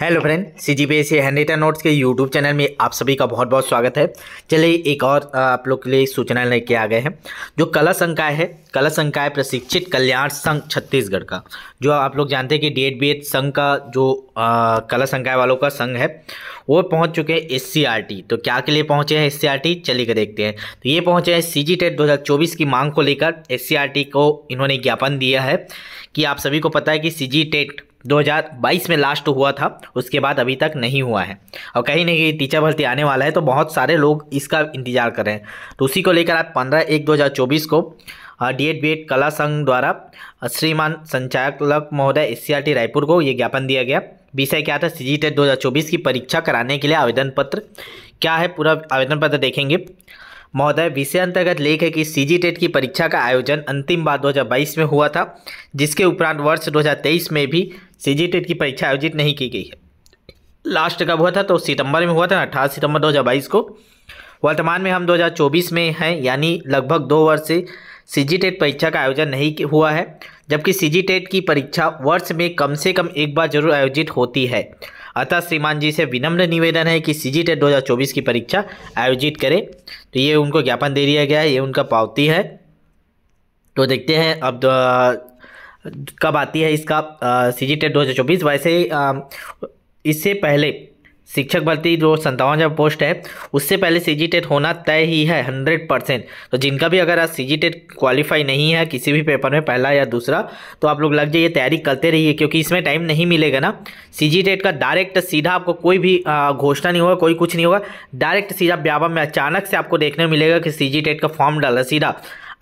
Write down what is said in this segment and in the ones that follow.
hello friend C G B S हैंडेटा notes के YouTube channel में आप सभी का बहुत बहुत स्वागत है चलिए एक और आप लोग के लिए सूचना लेके आ गए हैं जो कला संकाय है कला संकाय प्रशिक्षित कल्याण संघ छत्तीसगढ़ का जो आप लोग जानते हैं कि डी एड बी एड संघ का जो आ, कला संकाय वालों का संघ है वो पहुंच चुके हैं एस सी आर टी तो क्या के लिए पहुँचे हैं एस सी आर टी चलिए देखते हैं तो ये पहुँचे हैं सी जी टेट दो हज़ार चौबीस की मांग को लेकर एस सी आर टी को इन्होंने ज्ञापन दिया है कि आप सभी को पता है कि सी जी टेट 2022 में लास्ट हुआ था उसके बाद अभी तक नहीं हुआ है और कहीं ना कहीं टीचर भर्ती आने वाला है तो बहुत सारे लोग इसका इंतजार कर रहे हैं तो उसी को लेकर आज 15 एक 2024 को डी एड बी एड कला संघ द्वारा श्रीमान संचालक महोदय एस रायपुर को ये ज्ञापन दिया गया विषय क्या था सी टेट की परीक्षा कराने के लिए आवेदन पत्र क्या है पूरा आवेदन पत्र देखेंगे महोदय विषय अंतर्गत लेख है कि जी टेट की परीक्षा का आयोजन अंतिम बार 2022 में हुआ था जिसके उपरांत वर्ष 2023 में भी जी टेट की परीक्षा आयोजित नहीं की गई है लास्ट कब हुआ था तो सितंबर में हुआ था ना अठारह सितंबर 2022 को वर्तमान में हम 2024 में हैं यानी लगभग दो वर्ष से सी टेट परीक्षा का आयोजन नहीं हुआ है जबकि सी टेट की परीक्षा वर्ष में कम से कम एक बार जरूर आयोजित होती है अतः श्रीमान जी से विनम्र निवेदन है कि सी जी टेट दो की परीक्षा आयोजित करें तो ये उनको ज्ञापन दे दिया गया है ये उनका पावती है तो देखते हैं अब कब आती है इसका सी जी टेट दो वैसे इससे पहले शिक्षक भर्ती जो संतावन हज़ार पोस्ट है उससे पहले सी जी टेट होना तय ही है हंड्रेड परसेंट तो जिनका भी अगर आज सी जी टेट क्वालिफाई नहीं है किसी भी पेपर में पहला या दूसरा तो आप लोग लग जाइए तैयारी करते रहिए क्योंकि इसमें टाइम नहीं मिलेगा ना सी जी टेट का डायरेक्ट सीधा आपको कोई भी घोषणा नहीं होगा कोई कुछ नहीं होगा डायरेक्ट सीधा ब्यापम में अचानक से आपको देखने मिलेगा कि सी जी टेट का फॉर्म डाला सीधा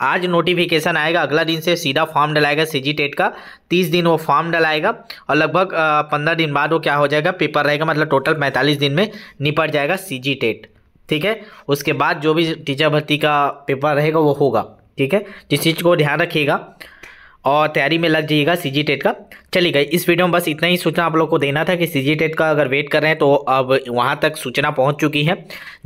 आज नोटिफिकेशन आएगा अगला दिन से सीधा फॉर्म डलाएगा सी टेट का तीस दिन वो फॉर्म डलाएगा और लगभग पंद्रह दिन बाद वो क्या हो जाएगा पेपर रहेगा मतलब टोटल पैंतालीस दिन में निपट जाएगा सी टेट ठीक है उसके बाद जो भी टीचर भर्ती का पेपर रहेगा वो होगा ठीक है जिस चीज़ को ध्यान रखिएगा और तैयारी में लग जाइएगा सी टेट का चलिए गई इस वीडियो में बस इतना ही सूचना आप लोग को देना था कि सी टेट का अगर वेट कर रहे हैं तो अब वहाँ तक सूचना पहुँच चुकी है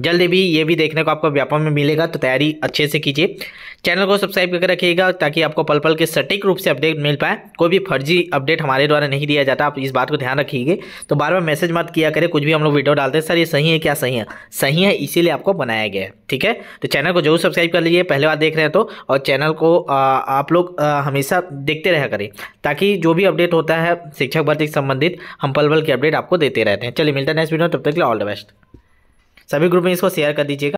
जल्द भी ये भी देखने को आपको व्यापार में मिलेगा तो तैयारी अच्छे से कीजिए चैनल को सब्सक्राइब करके रखिएगा ताकि आपको पल पल के सटीक रूप से अपडेट मिल पाए कोई भी फर्जी अपडेट हमारे द्वारा नहीं दिया जाता आप इस बात को ध्यान रखिए तो बार बार मैसेज मत किया करें कुछ भी हम लोग वीडियो डालते हैं सर ये सही है क्या सही है सही है इसीलिए आपको बनाया गया है ठीक है तो चैनल को जरूर सब्सक्राइब कर लीजिए पहले बार देख रहे हैं तो और चैनल को आप लोग हमेशा देखते रहा करें ताकि जो भी अपडेट होता है शिक्षक भर्ती संबंधित हम पल पल की अपडेट आपको देते रहते हैं चलिए मिलता है नेक्स्ट वीडियो तब तक के लिए ऑल द बेस्ट सभी ग्रुप में इसको शेयर कर दीजिएगा